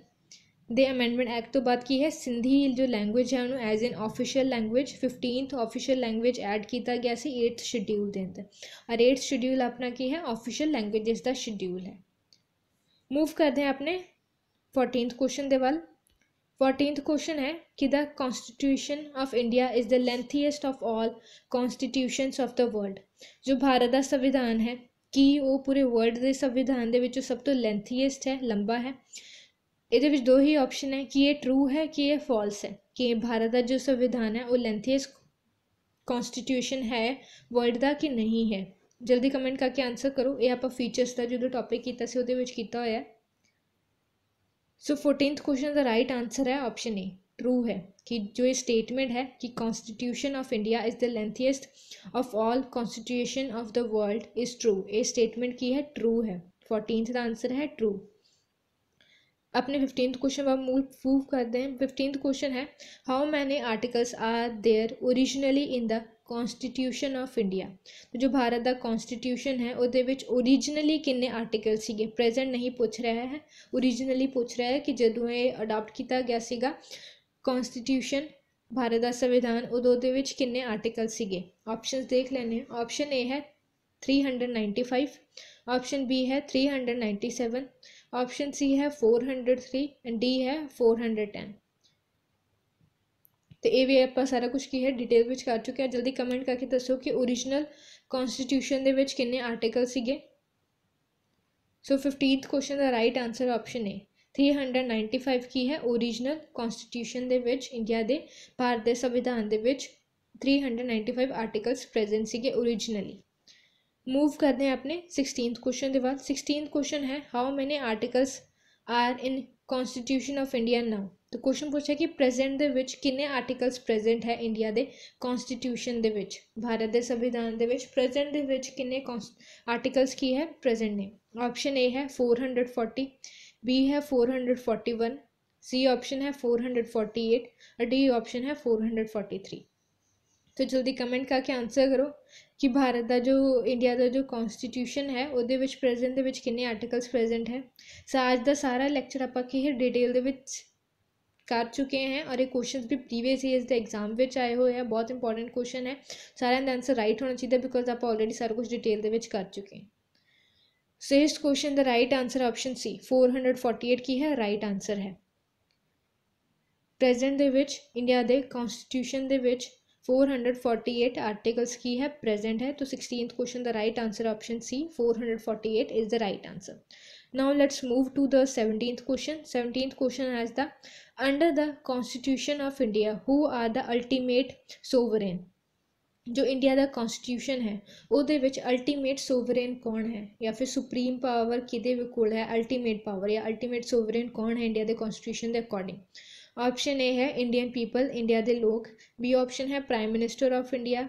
दे अमेंडमेंट एक्ट तो बात की है सिंधी जो लैंग्वेज है उन्होंने as an official language fifteenth official language add किया गया से एट्थ शेड्यूल के अंदर और एट्थ शेड्यूल अपना की है ऑफिशियल लैंग्वेजेस का शेड्यूल है मूव करते हैं अपने फोर्टीन क्वेश्चन के वाल फोर्टीन क्वेश्चन है कि the constitution of India is the lengthiest of all constitution of the world जो भारत का संविधान है ਕਿ ਉਹ ਪੂਰੇ ਵਰਲਡ ਦੇ ਸੰਵਿਧਾਨ ਦੇ ਵਿੱਚੋਂ ਸਭ ਤੋਂ ਲੈਂਥੀਐਸਟ ਹੈ ਲੰਬਾ ਹੈ ਇਹਦੇ ਵਿੱਚ ਦੋ ਹੀ ਆਪਸ਼ਨ ਹੈ ਕਿ ਇਹ ਟਰੂ ਹੈ ਕਿ ਇਹ ਫਾਲਸ ਹੈ ਕਿ ਭਾਰਤ ਦਾ ਜੋ ਸੰਵਿਧਾਨ ਹੈ ਉਹ ਲੈਂਥੀਐਸਟ ਕਨਸਟੀਟਿਊਸ਼ਨ ਹੈ ਵਰਲਡ ਦਾ ਕਿ ਨਹੀਂ ਹੈ ਜਲਦੀ ਕਮੈਂਟ ਕਰਕੇ ਆਨਸਰ ਕਰੋ ਇਹ ਆਪਾਂ ਫੀਚਰਸ ਦਾ ਜਦੋਂ ਟੌਪਿਕ ਕੀਤਾ ਸੀ ਉਹਦੇ ਵਿੱਚ ਕੀਤਾ ਹੋਇਆ ਸੋ 14th ਕੁਐਸਚਨ ਦਾ ਰਾਈਟ ਆਨਸਰ ਹੈ ਆਪਸ਼ਨ ਏ ट्रू है कि जो ये स्टेटमेंट है कि constitution of India is the lengthiest of all constitution of the world is true ये स्टेटमेंट की है ट्रू है फोर्टीन का आंसर है ट्रू अपने फिफ्टींथ क्वेश्चन पर मूल प्रूव करते हैं फिफ्टींथ क्वेश्चन है how many articles are there originally in the constitution of India तो जो भारत का कॉन्स्टिट्यूशन है ਉਹਦੇ ओरिजिनली किन्ने आर्टिकल से प्रेजेंट नहीं पूछ रहा है ओरिजिनली पूछ रहा है कि जो ये अडोप्ट किया गया ਕਨਸਟੀਟਿਊਸ਼ਨ ਭਾਰਤ ਦਾ ਸੰਵਿਧਾਨ ਉਦੋਂ ਦੇ ਵਿੱਚ ਕਿੰਨੇ ਆਰਟੀਕਲ ਸੀਗੇ ਆਪਸ਼ਨਸ ਦੇਖ ਲੈਣੇ ਆਪਸ਼ਨ A ਹੈ 395 ਆਪਸ਼ਨ B ਹੈ 397 ਆਪਸ਼ਨ C ਹੈ 403 ਐਂਡ D ਹੈ 410 ਤੇ ਇਹ ਵੀ ਆਪਾਂ ਸਾਰਾ ਕੁਝ ਕੀ ਹੈ ਡਿਟੇਲ ਵਿੱਚ ਕਰ ਚੁੱਕੇ ਆ ਜਲਦੀ ਕਮੈਂਟ ਕਰਕੇ ਦੱਸੋ ਕਿ origignal ਕਨਸਟੀਟਿਊਸ਼ਨ ਦੇ ਵਿੱਚ ਕਿੰਨੇ ਆਰਟੀਕਲ ਸੀਗੇ ਸੋ 15th ਕੁਐਸਚਨ ਦਾ right answer option A three hundred ninety five की है ओरिजिनल कॉन्सटीट्यूशन दे इंडिया के भारत के संविधान के three hundred ninety five articles present से ओरिजिनली मूव कर दें अपने सिक्सटीन क्वेश्चन के बाद सिक्सटीन क्वेश्चन है how many articles are in constitution of India now तो क्वेश्चन पूछा कि प्रेजेंट के किन्ने आर्टिकल्स प्रेजेंट है इंडिया के कॉन्स्टिट्यूशन के भारत के संविधान के प्रेजेंट के कॉन्स आर्टिकल्स की है प्रेजेंट ने ऑप्शन ए है फोर हंड्रड फोर्टी बी है 441 सी ऑप्शन है 448 और डी ऑप्शन है 443 ਤੋ ਜਲਦੀ ਕਮੈਂਟ ਕਰਕੇ ਆਨਸਰ ਕਰੋ ਕਿ ਭਾਰਤ ਦਾ ਜੋ ਇੰਡੀਆ ਦਾ ਜੋ ਕਨਸਟੀਟਿਊਸ਼ਨ ਹੈ ਉਹਦੇ ਵਿੱਚ ਪ੍ਰੈਜ਼ੈਂਟ ਦੇ ਵਿੱਚ ਕਿੰਨੇ ਆਰਟੀਕਲਸ ਪ੍ਰੈਜ਼ੈਂਟ ਹੈ ਸੋ ਅੱਜ ਦਾ ਸਾਰਾ ਲੈਕਚਰ ਆਪਾਂ ਕੀ ਹੈ ਡਿਟੇਲ ਦੇ ਵਿੱਚ ਕਰ ਚੁੱਕੇ ਹਨ ਔਰ ਇਹ ਕੁਐਸਚਨਸ ਵੀ ਪ੍ਰੀਵੀਅਸ ਈਅਰਸ ਦੇ ਐਗਜ਼ਾਮ ਵਿੱਚ ਆਏ ਹੋਏ ਆ ਬਹੁਤ ਇੰਪੋਰਟੈਂਟ ਕੁਐਸਚਨ ਹੈ ਸਾਰਿਆਂ ਦਾ ਆਨਸਰ ਰਾਈਟ ਹੋਣਾ ਚਾਹੀਦਾ ਬਿਕੋਜ਼ ਆਪਾਂ ਆਲਰੇਡੀ ਸਾਰਾ ਕੁਝ ਡਿਟੇਲ ਦੇ ਵਿੱਚ ਕਰ ਚੁੱਕੇ ਹਾਂ सो इस question the right answer option C 448 की है राइट आंसर है ਪ੍ਰੈਜ਼ੀਡੈਂਟ ਦੇ ਵਿੱਚ ਇੰਡੀਆ ਦੇ ਕਨਸਟੀਟਿਊਸ਼ਨ ਦੇ ਵਿੱਚ 448 ਆਰਟੀਕਲਸ ਕੀ ਹੈ ਪ੍ਰੈਜ਼ੈਂਟ ਹੈ तो 16th question the right answer option C 448 is the right answer now let's move to the 17th question 17th question as the under the constitution of india who are the ultimate sovereign जो India का constitution है वो ultimate sovereign कौन है या फिर ਫਿਰ power power है ਕੋਲ पावर या अल्टीमेट सोवरेन कौन है इंडिया के ਇੰਡੀਆ ਦੇ ਕਨਸਟੀਟਿਊਸ਼ਨ ऑप्शन ए है इंडियन पीपल इंडिया के लोग बी ऑप्शन है prime minister of India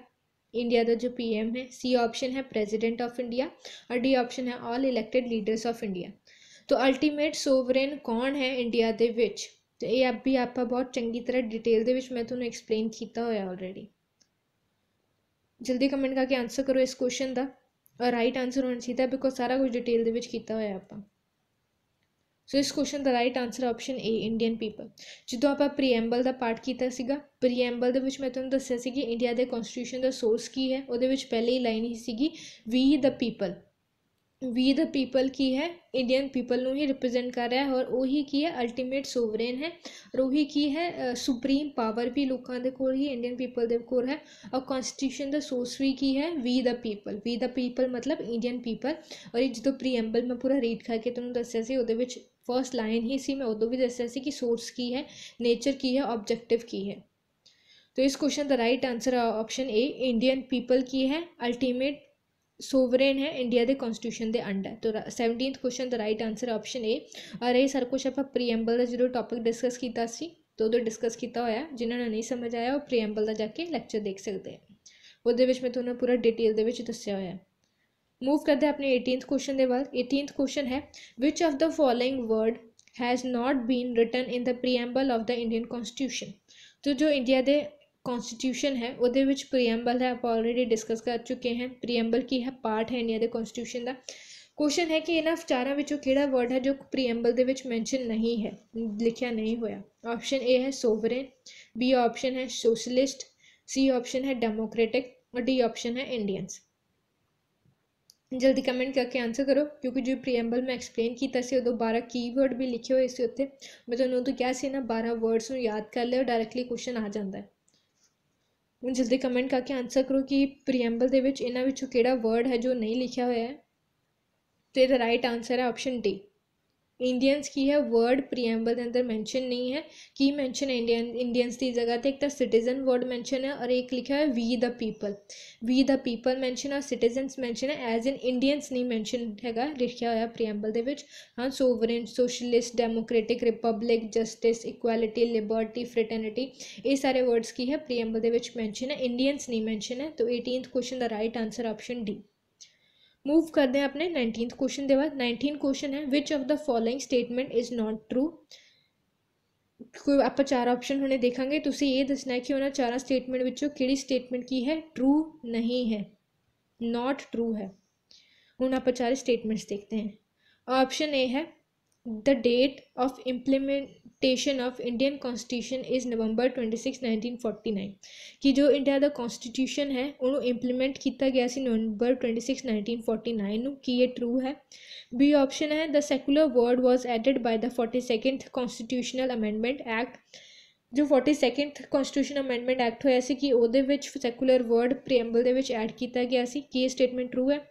India का जो पी एम है सी ऑप्शन है प्रेजिडेंट ऑफ इंडिया और डी ऑप्शन है all elected leaders of India तो अल्टीमेट सोवरेन कौन है इंडिया के तो ये अभी आप बहुत चंकी तरह डिटेल के मैं थोड़ा एक्सप्लेन किया होलरेडी ਜਲਦੀ ਕਮੈਂਟ ਕਰਕੇ ਆਨਸਰ ਕਰੋ ਇਸ ਕੁਐਸਚਨ ਦਾ ਰਾਈਟ ਆਨਸਰ ਹੋਣਾ ਚਾਹੀਦਾ ਬਿਕੋਜ਼ ਸਾਰਾ ਕੁਝ ਡਿਟੇਲ ਦੇ ਵਿੱਚ ਕੀਤਾ ਹੋਇਆ ਆਪਾਂ ਸੋ ਇਸ ਕੁਐਸਚਨ ਦਾ right answer option A Indian people ਜਦੋਂ ਆਪਾਂ ਪ੍ਰੀਐਮਬਲ ਦਾ ਪਾਠ ਕੀਤਾ ਸੀਗਾ ਪ੍ਰੀਐਮਬਲ ਦੇ ਵਿੱਚ ਮੈਂ ਤੁਹਾਨੂੰ ਦੱਸਿਆ ਸੀ ਕਿ ਇੰਡੀਆ ਦੇ ਕਨਸਟੀਟਿਊਸ਼ਨ ਦਾ ਸੋਰਸ ਕੀ ਹੈ ਉਹਦੇ ਵਿੱਚ ਪਹਿਲੀ ਲਾਈਨ ਹੀ ਸੀਗੀ ਵੀ the people we the people ਕੀ ਹੈ ਇੰਡੀਅਨ ਪੀਪਲ ਨੂੰ ਹੀ ਰਿਪਰੈਜ਼ੈਂਟ ਕਰ ਰਿਹਾ ਹੈ ਔਰ ਉਹੀ ਕੀ ਹੈ ਅਲਟੀਮੇਟ ਸੋਵਰੇਨ ਹੈ ਔਰ ਉਹੀ ਕੀ ਹੈ ਸੁਪਰੀਮ ਪਾਵਰ ਵੀ ਲੋਕਾਂ ਦੇ ਕੋਲ ਹੀ ਇੰਡੀਅਨ ਪੀਪਲ ਦੇ ਕੋਲ ਹੈ ਔਰ ਕਨਸਟੀਟਿਊਸ਼ਨ ਦਾ ਸੋਰਸ ਵੀ ਕੀ ਹੈ we the people we the people ਮਤਲਬ ਇੰਡੀਅਨ ਪੀਪਲ ਔਰ ਇਹ ਜਦੋਂ ਪ੍ਰੀਐਂਬਲ ਮੈਂ ਪੂਰਾ ਰੀਡ ਕਰਕੇ ਤੁਹਾਨੂੰ ਦੱਸਿਆ ਸੀ ਉਹਦੇ ਵਿੱਚ ਫਰਸਟ ਲਾਈਨ ਹੀ ਸੀ ਮੈਂ ਉਦੋਂ ਵੀ ਦੱਸਿਆ ਸੀ ਕਿ ਸੋਰਸ ਕੀ ਹੈ ਨੇਚਰ ਕੀ ਹੈ ਆਬਜੈਕਟਿਵ ਕੀ ਹੈ ਇਸ ਕੁਐਸਚਨ ਦਾ ਰਾਈਟ ਆਨਸਰ ਆ ਆਪਸ਼ਨ ਏ ਇੰਡੀਅਨ ਪੀਪਲ ਕੀ ਹੈ ਅਲਟੀਮੇਟ सोवरेन है इंडिया दे कॉन्स्टिट्यूशन दे अंडर तो seventeen question the right answer option A ਔਰ ਇਹ ਸਾਰਾ ਕੁਝ ਆਪਾਂ ਪ੍ਰੀਐਂਬਲ ਦਾ ਜਿਹੜਾ ਟੌਪਿਕ ਡਿਸਕਸ ਕੀਤਾ ਸੀ ਤੋਂ ਉਦੋਂ ਡਿਸਕਸ ਕੀਤਾ ਹੋਇਆ ਜਿਨ੍ਹਾਂ ਨੂੰ ਨਹੀਂ ਸਮਝ ਆਇਆ ਉਹ ਪ੍ਰੀਐਂਬਲ ਦਾ ਜਾ ਕੇ ਲੈਕਚਰ ਦੇਖ ਸਕਦੇ ਆ ਉਹਦੇ ਵਿੱਚ ਮੈਂ ਤੁਹਾਨੂੰ ਪੂਰਾ ਡਿਟੇਲ ਦੇ ਵਿੱਚ ਦੱਸਿਆ ਹੋਇਆ ਮੂਵ ਕਰਦੇ ਆਪਣੇ 18th ਕੁਐਸਚਨ ਦੇ ਵੱਲ 18th ਕੁਐਸਚਨ ਹੈ which of the following word has not been written in the preamble of the Indian constitution तो जो इंडिया के ਕਨਸਟੀਟਿਊਸ਼ਨ ਹੈ ਉਹਦੇ ਵਿੱਚ ਪ੍ਰੀਐਮਬਲ ਹੈ ਆਪਾਂ ਆਲਰੇਡੀ ਡਿਸਕਸ ਕਰ ਚੁੱਕੇ ਹਾਂ ਪ੍ਰੀਐਮਬਲ ਕੀ ਹੈ ਪਾਰਟ ਹੈ ਇੰਡੀਆ ਦੇ ਕਨਸਟੀਟਿਊਸ਼ਨ ਦਾ ਕੁਐਸਚਨ ਹੈ ਕਿ ਇਹਨਾਂ ਚਾਰਾਂ ਵਿੱਚੋਂ ਕਿਹੜਾ ਵਰਡ ਹੈ ਜੋ ਪ੍ਰੀਐਮਬਲ ਦੇ ਵਿੱਚ ਮੈਂਸ਼ਨ ਨਹੀਂ ਹੈ ਲਿਖਿਆ ਨਹੀਂ ਹੋਇਆ ਆਪਸ਼ਨ ਏ ਹੈ ਸੋਵਰੇਨ ਬੀ ਆਪਸ਼ਨ ਹੈ ਸੋਸ਼ਲਿਸਟ ਸੀ ਆਪਸ਼ਨ ਹੈ ਡੈਮੋਕ੍ਰੈਟਿਕ ਔਰ ਡੀ ਆਪਸ਼ਨ ਹੈ ਇੰਡੀਅਨਸ ਜਲਦੀ ਕਮੈਂਟ ਕਰਕੇ ਆਨਸਰ ਕਰੋ ਕਿਉਂਕਿ ਜੋ ਪ੍ਰੀਐਮਬਲ ਮੈਂ ਐਕਸਪਲੇਨ ਕੀਤਾ ਸੀ ਉਦੋਂ 12 ਕੀਵਰਡ ਵੀ ਲਿਖੇ ਹੋਏ ਸੀ ਉੱਥੇ ਮੈਂ ਤੁਹਾਨੂੰ ਉਦੋਂ ਕਿਹਾ ਸੀ ਨਾ 12 ਵਰਡਸ ਨੂੰ ਯਾਦ ਕਰ ਲਿਓ ਡਾਇਰੈਕਟਲੀ ਕੁਐਸਚਨ ਆ ਜਾਂਦਾ ਹੈ ਹੁਣ ਜਲਦੀ ਕਮੈਂਟ ਕਰਕੇ ਆਨਸਰ ਕਰੋ ਕਿ ਪ੍ਰੀਐਂਬਲ ਦੇ ਵਿੱਚ ਇਹਨਾਂ ਵਿੱਚੋਂ ਕਿਹੜਾ ਵਰਡ ਹੈ ਜੋ ਨਹੀਂ ਲਿਖਿਆ ਹੋਇਆ ਹੈ ਤੇ ਦਾ ਰਾਈਟ ਆਨਸਰ ਹੈ ਆਪਸ਼ਨ ਡੀ इंडियंस की है वर्ड प्रियम्बल के अंदर मेंशन नहीं है की मेंशन इंडियन इंडियंस की जगह पे एक तो सिटीजन वर्ड मेंशन है और एक लिखा है we the people we the people mention और सिटीजन मेंशन है एज इन इंडियंस नहीं मेंशन हैगा लिखਿਆ ਹੋਇਆ ਪ੍ਰੀਐਂਬਲ ਦੇ ਵਿੱਚ ਹਾਂ sovereign socialist democratic republic justice equality liberty fraternity ਇਹ ਸਾਰੇ ਵਰਡਸ ਕੀ ਹੈ ਪ੍ਰੀਐਂਬਲ ਦੇ ਵਿੱਚ ਮੈਂਸ਼ਨ ਹੈ ਇੰਡੀਅਨਸ ਨਹੀਂ ਮੈਂਸ਼ਨ ਹੈ ਤਾਂ 18th ਕੁਐਸਚਨ ਦਾ right answer option D move कर दें अपने नाइनटीन क्वेश्चन के बाद नाइनटीन क्वेश्चन है which of the following statement is not true कोई आप चार ऑप्शन होने देखा तो उसे ये दसना है कि उन्होंने चार स्टेटमेंट विचों के स्टेटमेंट की है ट्रू नहीं है नॉट ट्रू है हूँ आप चार स्टेटमेंट्स देखते हैं ऑप्शन ए है the date of implementation of Indian constitution is November twenty six nineteen forty nine कि जो इंडिया का कॉन्सटीट्यूशन है वह इंप्लीमेंट किया गया से November twenty six nineteen forty nine कि यह ट्रू है बी ऑप्शन है the secular word was added by the forty second constitutional amendment act जो forty second constitution amendment act होया कि सैकुलर वर्ड प्रियम्बल एड किया गया कि स्टेटमेंट ट्रू है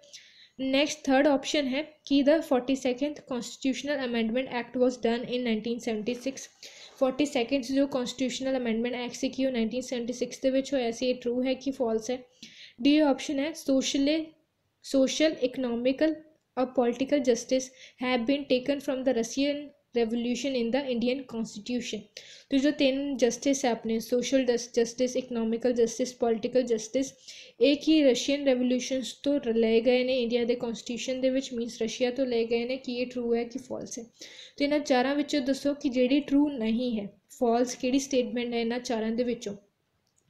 नेक्स्ट थर्ड ऑप्शन है कि the forty second constitutional amendment act was done in nineteen seventy six forty second जो कॉन्स्टिट्यूशनल अमेंडमेंट एक्ट ਸੀ ਕਿ ਉਹ 1976 ਦੇ ਵਿੱਚ ਹੋਇਆ ਸੀ ਇਹ ਟਰੂ ਹੈ ਕਿ ਫਾਲਸ ਹੈ ਡੀ ਆਪਸ਼ਨ ਹੈ ਸੋਸ਼ਲ ਸੋਸ਼ਲ ਇਕਨੋਮਿਕਲ ਔਰ political justice have been taken from the Russian revolution in the Indian constitution तो ਜੋ ਤਿੰਨ ਜਸਟਿਸ ਹੈ ਆਪਣੇ social justice economical justice political justice ਇੱਕ ਹੀ ਰਸ਼ੀਅਨ ਰੈਵੋਲੂਸ਼ਨਸ ਤੋਂ ਲਏ ਗਏ ਨੇ ਇੰਡੀਆ ਦੇ ਕਨਸਟੀਟਿਊਸ਼ਨ ਦੇ ਵਿੱਚ ਮੀਨਸ ਰਸ਼ੀਆ ਤੋਂ ਲਏ ਗਏ ਨੇ ਕਿ ਇਹ ਟਰੂ ਹੈ ਕਿ ਫਾਲਸ ਹੈ ਤੇ ਇਹਨਾਂ ਚਾਰਾਂ ਵਿੱਚੋਂ ਦੱਸੋ ਕਿ ਜਿਹੜੀ ਟਰੂ ਨਹੀਂ ਹੈ ਫਾਲਸ ਕਿਹੜੀ ਸਟੇਟਮੈਂਟ ਹੈ ਇਹਨਾਂ ਚਾਰਾਂ ਦੇ ਵਿੱਚੋਂ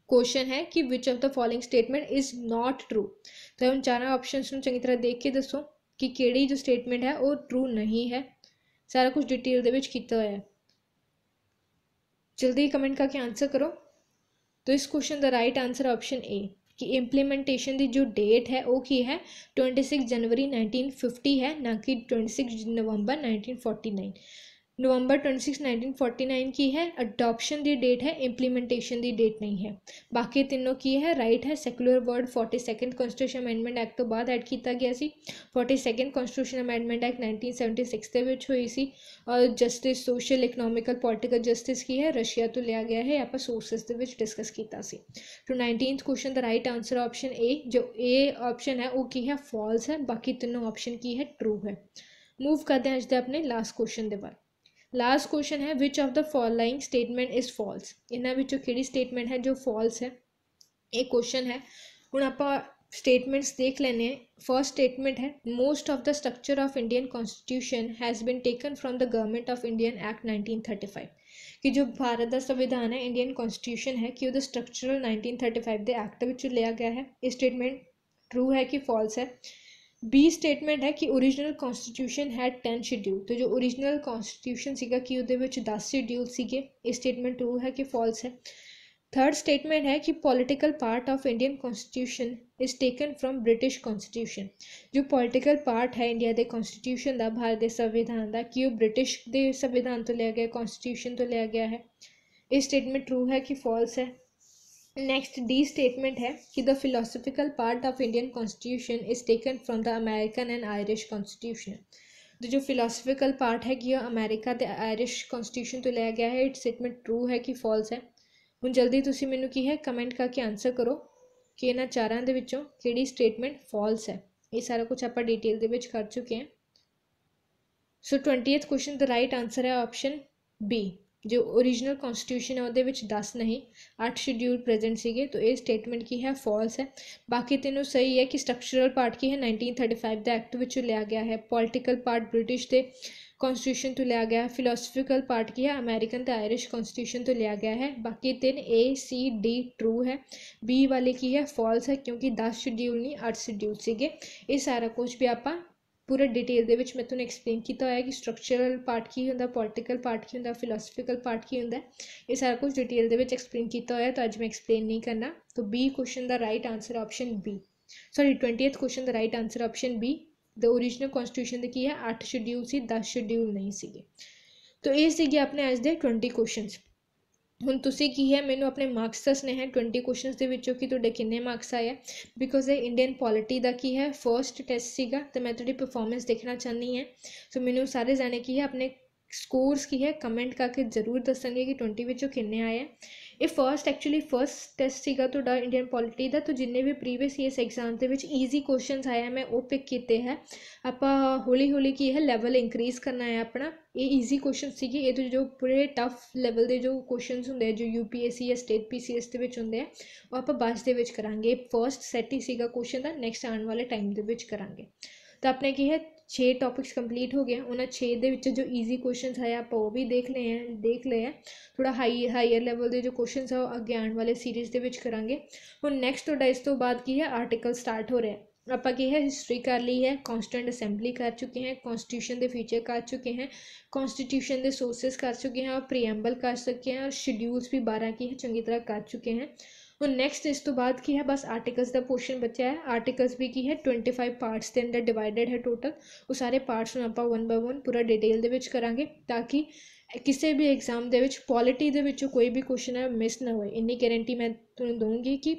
ਕੁਐਸਚਨ ਹੈ ਕਿ which of the following statement is not true ਤਾਂ ਹੁਣ ਚਾਰਾਂ ਆਪਸ਼ਨਸ ਨੂੰ ਚੰਗੀ ਤਰ੍ਹਾਂ ਦੇਖ ਕੇ ਦੱਸੋ ਕਿ ਕਿਹੜੀ ਜੋ ਸਟੇਟਮੈਂਟ ਹੈ ਉਹ ਟਰੂ ਨਹੀਂ ਹੈ सारा कुछ डिटेल किया हो जल्दी कमेंट करके आंसर करो तो इस क्वेश्चन का राइट आंसर ऑप्शन ए कि इंप्लीमेंटेशन की जो डेट है वह की है twenty six January nineteen fifty है ना कि twenty six November nineteen forty nine November twenty six nineteen forty nine की है अडोप्शन की डेट है इम्प्लीमेंटेशन की डेट नहीं है बाकी तीनों की है राइट है secular word forty second constitution amendment act तो बाद एड किया गया सी forty second constitution amendment act nineteen seventy six के बच्चे हुई सी और justice social economical political justice की है रशिया तो लिया गया है आप सोर्सिस के डिस्कस किया तो nineteen question the right answer option A जो ए ऑप्शन है वो की है फॉल्स है बाकी तीनों ऑप्शन की है ट्रू है मूव करते हैं अच्छे अपने लास्ट क्वेश्चन के बाद लास्ट क्वेश्चन है which of the following statement is false इन्होंने ਵਿੱਚੋਂ कि स्टेटमेंट है जो फॉल्स है एक क्वेश्चन है हूँ आप स्टेटमेंट्स देख लेने फर्स्ट स्टेटमेंट है most of the structure of Indian constitution has been taken from the government of Indian act nineteen five कि जो भारत का संविधान है इंडियन कॉन्स्टिट्यूशन है कि वह स्ट्रक्चरल 1935 ਦੇ ਐਕਟ ਵਿੱਚੋਂ लिया गया है ਇਹ स्टेटमेंट ट्रू है कि फॉल्स है ਬੀ ਸਟੇਟਮੈਂਟ ਹੈ ਕਿ origignal constitution had 10 schedule ਤੇ ਜੋ origignal constitution ਸੀਗਾ ਕਿ ਉਹਦੇ ਵਿੱਚ 10 ਸ਼ਡਿਊਲ ਸੀਗੇ ਇਹ ਸਟੇਟਮੈਂਟ ਟੂ ਹੈ ਕਿ ਫਾਲਸ ਹੈ ਥਰਡ ਸਟੇਟਮੈਂਟ ਹੈ ਕਿ political part of Indian constitution is taken from British constitution ਜੋ ਪੋਲਿਟੀਕਲ ਪਾਰਟ ਹੈ ਇੰਡੀਆ ਦੇ ਕਨਸਟੀਟਿਊਸ਼ਨ ਦਾ ਭਾਰਤ ਦੇ ਸੰਵਿਧਾਨ ਦਾ ਕਿ ਉਹ ਬ੍ਰਿਟਿਸ਼ ਦੇ ਸੰਵਿਧਾਨ ਤੋਂ ਲਿਆ ਗਿਆ ਕਨਸਟੀਟਿਊਸ਼ਨ ਤੋਂ ਲਿਆ ਗਿਆ ਹੈ ਇਹ ਸਟੇਟਮੈਂਟ ਟਰੂ ਹੈ ਕਿ ਫਾਲਸ ਹੈ ਨੈਕਸਟ डी ਸਟੇਟਮੈਂਟ ਹੈ ਕਿ the philosophical part of Indian constitution is taken from the American and Irish constitution तो ਜੋ फिलोसफिकल ਪਾਰਟ ਹੈ ਕਿ यह ਅਮਰੀਕਾ ਦੇ ਆਇਰਿਸ਼ ਕਨਸਟੀਟਿਊਸ਼ਨ ਤੋਂ ਲਿਆ ਗਿਆ ਹੈ ਇਟ ਸਟੇਟਮੈਂਟ ਟਰੂ ਹੈ ਕਿ ਫਾਲਸ ਹੈ ਹੁਣ ਜਲਦੀ ਤੁਸੀਂ ਮੈਨੂੰ ਕੀ ਹੈ ਕਮੈਂਟ ਕਰਕੇ ਆਨਸਰ ਕਰੋ ਕਿ ਇਹਨਾਂ ਚਾਰਾਂ ਦੇ ਵਿੱਚੋਂ ਕਿਹੜੀ ਸਟੇਟਮੈਂਟ ਫਾਲਸ ਹੈ ਇਹ ਸਾਰਾ ਕੁਝ ਆਪਾਂ ਡਿਟੇਲ ਦੇ ਵਿੱਚ ਕਰ ਚੁੱਕੇ ਹਾਂ ਸੋ 20th ਕੁਐਸਚਨ ਦਾ ਰਾਈਟ ਆਨਸਰ ਹੈ ਆਪਸ਼ਨ ਬੀ ਜੋ origignal constitution ਹੈ ਉਹਦੇ ਵਿੱਚ 10 ਨਹੀਂ 8 ਸ਼ਡਿਊਲ ਪ੍ਰੈਜ਼ੈਂਟ ਸੀਗੇ ਤਾਂ ਇਹ ਸਟੇਟਮੈਂਟ ਕੀ ਹੈ ਫਾਲਸ ਹੈ ਬਾਕੀ ਤੈਨੂੰ ਸਹੀ ਹੈ ਕਿ ਸਟਰਕਚਰਲ ਪਾਰਟ ਕੀ ਹੈ 1935 ਦਾ ਐਕਟ ਵਿੱਚੋਂ ਲਿਆ ਗਿਆ ਹੈ ਪੋਲਿਟੀਕਲ ਪਾਰਟ ਬ੍ਰਿਟਿਸ਼ ਦੇ ਕਨਸਟੀਟਿਊਸ਼ਨ ਤੋਂ ਲਿਆ ਗਿਆ ਫਿਲਾਸਫੀਕਲ ਪਾਰਟ ਕੀ ਹੈ ਅਮਰੀਕਨ ਤੇ ਆਇਰਿਸ਼ ਕਨਸਟੀਟਿਊਸ਼ਨ ਤੋਂ ਲਿਆ ਗਿਆ ਹੈ ਬਾਕੀ ਤਿੰਨ A C D ਟਰੂ ਹੈ B ਵਾਲੇ ਕੀ ਹੈ ਫਾਲਸ ਹੈ ਕਿਉਂਕਿ 10 ਸ਼ਡਿਊਲ ਨਹੀਂ 8 ਸ਼ਡਿਊਲ ਸੀਗੇ ਇਹ ਸਾਰਾ ਕੁਝ ਵੀ ਆਪਾਂ ਪੂਰਾ ਡਿਟੇਲ ਦੇ ਵਿੱਚ ਮੈਂ ਤੁਹਾਨੂੰ ਐਕਸਪਲੇਨ ਕੀਤਾ ਹੋਇਆ ਕਿ ਸਟਰਕਚਰਲ ਪਾਰਟ ਕੀ ਹੁੰਦਾ ਪੋਲਿਟੀਕਲ ਪਾਰਟ ਕੀ ਹੁੰਦਾ ਫਿਲਾਸਫੀਕਲ ਪਾਰਟ ਕੀ ਹੁੰਦਾ ਇਹ ਸਾਰਾ ਕੁਝ ਡਿਟੇਲ ਦੇ ਵਿੱਚ ਐਕਸਪਲੇਨ ਕੀਤਾ ਹੋਇਆ ਤਾਂ ਅੱਜ ਮੈਂ ਐਕਸਪਲੇਨ ਨਹੀਂ ਕਰਨਾ ਤਾਂ ਬੀ ਕੁਐਸਚਨ ਦਾ right answer option B sorry 20th question ਦਾ right answer option B the original constitution ਦੇ ਕੀ ਹੈ 8 ਸ਼ਡਿਊਲ ਸੀ 10 ਸ਼ਡਿਊਲ ਨਹੀਂ ਸੀਗੇ ਤਾਂ ਇਹ ਸੀਗੇ ਆਪਣੇ ਅੱਜ ਦੇ 20 ਕੁਐਸਚਨਸ ਹੁਣ ਤੁਸੀਂ ਕੀ ਹੈ ਮੈਨੂੰ ਆਪਣੇ ਮਾਰਕਸ ਦੱਸਨੇ ਹੈ 20 ਕੁਐਸਚਨਸ ਦੇ ਵਿੱਚੋਂ ਕਿ ਤੁਹਾਡੇ ਕਿੰਨੇ ਮਾਰਕਸ ਆਏ ਆ ਬਿਕੋਜ਼ ਇਹ ਇੰਡੀਅਨ ਪੋਲਿਟੀ ਦਾ ਕੀ ਹੈ ਫਰਸਟ ਟੈਸਟ ਸੀਗਾ ਤੇ ਮੈਂ ਤੁਹਾਡੀ ਪਰਫਾਰਮੈਂਸ ਦੇਖਣਾ ਚਾਹਨੀ ਹੈ ਸੋ ਮੈਨੂੰ ਸਾਰੇ ਜਾਣੇ ਕੀ ਹੈ ਆਪਣੇ ਸਕੋਰਸ ਕੀ ਹੈ ਕਮੈਂਟ ਕਰਕੇ ਜ਼ਰੂਰ ਦੱਸਣਗੇ ਕਿ 20 ਵਿੱਚੋਂ ਕਿੰਨੇ ਆਏ ਆ ਇਹ ਫਰਸਟ ਐਕਚੁਅਲੀ ਫਰਸਟ ਟੈਸਟ ਸੀਗਾ ਤੁਹਾਡਾ ਇੰਡੀਅਨ ਪੋਲਿਟੀ ਦਾ ਤੋਂ ਜਿੰਨੇ ਵੀ ਪ੍ਰੀਵੀਅਸ ਈਅਰਸ ਐਗਜ਼ਾਮ ਦੇ ਵਿੱਚ ਈਜ਼ੀ ਕੁਐਸਚਨਸ ਆਇਆ ਮੈਂ ਉਹ ਪਿਕ ਕੀਤੇ ਹੈ ਆਪਾਂ ਹੌਲੀ ਹੌਲੀ ਕੀ ਹੈ ਲੈਵਲ ਇਨਕਰੀਜ਼ ਕਰਨਾ ਹੈ ਆਪਣਾ ਇਹ ਈਜ਼ੀ ਕੁਐਸਚਨ ਸੀਗੇ ਇਹਦੇ ਜੋ ਪੂਰੇ ਟਫ ਲੈਵਲ ਦੇ ਜੋ ਕੁਐਸਚਨਸ ਹੁੰਦੇ ਆ ਜੋ ਯੂਪੀਐਸਸੀ ਜਾਂ ਸਟੇਟ ਪੀਸੀਐਸ ਦੇ ਵਿੱਚ ਹੁੰਦੇ ਆ ਉਹ ਆਪਾਂ ਬਾਅਦ ਦੇ ਵਿੱਚ ਕਰਾਂਗੇ ਫਰਸਟ ਸੈਟ ਹੀ ਸੀਗਾ ਕੁਐਸਚਨ ਦਾ ਨੈਕਸਟ ਆਉਣ ਵਾਲੇ ਟਾਈਮ ਦੇ ਵਿੱਚ ਕਰਾਂਗੇ ਤਾਂ ਆਪਣੇ ਕੀ ਹੈ 6 ਟੌਪਿਕਸ ਕੰਪਲੀਟ ਹੋ ਗਏ ਉਹਨਾਂ 6 ਦੇ ਵਿੱਚ ਜੋ ਈਜ਼ੀ ਕੁਐਸਚਨਸ ਆਇਆ ਆਪਾਂ ਉਹ ਵੀ ਦੇਖ ਲਏ ਆ ਦੇਖ ਲਏ ਆ ਥੋੜਾ ਹਾਈ ਹਾਈਅਰ ਲੈਵਲ ਦੇ ਜੋ ਕੁਐਸਚਨਸ ਆ ਉਹ ਅੱਗੇ ਆਉਣ ਵਾਲੇ ਸੀਰੀਜ਼ ਦੇ ਵਿੱਚ ਕਰਾਂਗੇ ਹੁਣ ਨੈਕਸਟ ਤੁਹਾਡਾ ਇਸ ਤੋਂ ਬਾਅਦ ਕੀ ਹੈ ਆਰਟੀਕਲ ਸਟਾਰਟ ਹੋ ਰਿਹਾ ਆਪਾਂ ਕੀ ਹੈ ਹਿਸਟਰੀ ਕਰ ਲਈ ਹੈ ਕਨਸਟੈਂਟ ਅਸੈਂਬਲੀ ਕਰ ਚੁੱਕੇ ਹਾਂ ਕਨਸਟੀਟਿਊਸ਼ਨ ਦੇ ਫੀਚਰ ਕਰ ਚੁੱਕੇ ਹਾਂ ਕਨਸਟੀਟਿਊਸ਼ਨ ਦੇ ਸੋਰसेस कर चुके हैं और प्रीएम्बल कर चुके हैं और शेड्यूल्स भी बारह की है चंगी तरह कर चुके हैं और नेक्स्ट इस तो बाद की है बस आर्टिकल्स का पोर्शन बचा है आर्टिकल्स भी की है ट्वेंटी फाइव पार्ट्स के अंदर डिवाइडेड है टोटल वो सारे पार्ट्स ਨੂੰ ਆਪਾਂ ਵਨ ਬਾਈ ਵਨ ਪੂਰਾ ਡਿਟੇਲ ਦੇ ਵਿੱਚ ਕਰਾਂਗੇ ਤਾਂ ਕਿ ਕਿਸੇ ਵੀ ਐਗਜ਼ਾਮ ਦੇ ਵਿੱਚ ਪੋਲਿਟੀ ਦੇ ਵਿੱਚੋਂ ਕੋਈ ਵੀ ਕੁਐਸਚਨ ਹੈ ਮਿਸ ਨਾ ਹੋਏ ਇੰਨੀ ਗਾਰੰਟੀ ਮੈਂ ਤੁਹਾਨੂੰ ਦਊਂਗੀ ਕਿ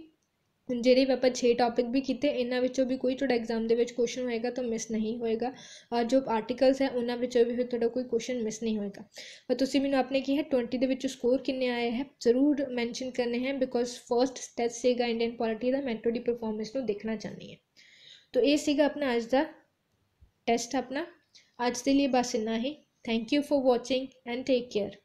ਹੁਣ ਜਿਹੜੇ ਵੀ ਆਪਾਂ 6 ਟੌਪਿਕ ਵੀ ਕੀਤੇ ਇਹਨਾਂ ਵਿੱਚੋਂ ਵੀ ਕੋਈ ਤੁਹਾਡਾ ਐਗਜ਼ਾਮ ਦੇ ਵਿੱਚ ਕੁਐਸਚਨ ਹੋਏਗਾ ਤਾਂ ਮਿਸ ਨਹੀਂ ਹੋਏਗਾ ਔਰ ਜੋ ਆਰਟੀਕਲਸ ਹੈ ਉਹਨਾਂ ਵਿੱਚੋਂ ਵੀ ਤੁਹਾਡਾ ਕੋਈ ਕੁਐਸਚਨ ਮਿਸ ਨਹੀਂ ਹੋਏਗਾ ਔਰ ਤੁਸੀਂ ਮੈਨੂੰ ਆਪਣੇ ਕੀ ਹੈ 20 ਦੇ ਵਿੱਚ ਸਕੋਰ ਕਿੰਨੇ ਆਏ ਹੈ ਜ਼ਰੂਰ ਮੈਂਸ਼ਨ ਕਰਨੇ ਹੈ ਬਿਕੋਜ਼ ਫਰਸਟ ਸਟੈਪ ਸੀਗਾ ਇੰਡੀਅਨ ਪੋਲਿਟੀ ਦਾ ਮੈਂ ਤੁਹਾਡੀ ਪਰਫਾਰਮੈਂਸ ਨੂੰ ਦੇਖਣਾ ਚਾਹੁੰਦੀ ਹੈ ਤਾਂ ਇਹ ਸੀਗਾ ਆਪਣਾ ਅੱਜ ਦਾ ਟੈਸਟ ਆਪਣਾ ਅੱਜ ਦੇ ਲਈ ਬਸ ਇੰਨਾ ਹੀ thank you for watching and take care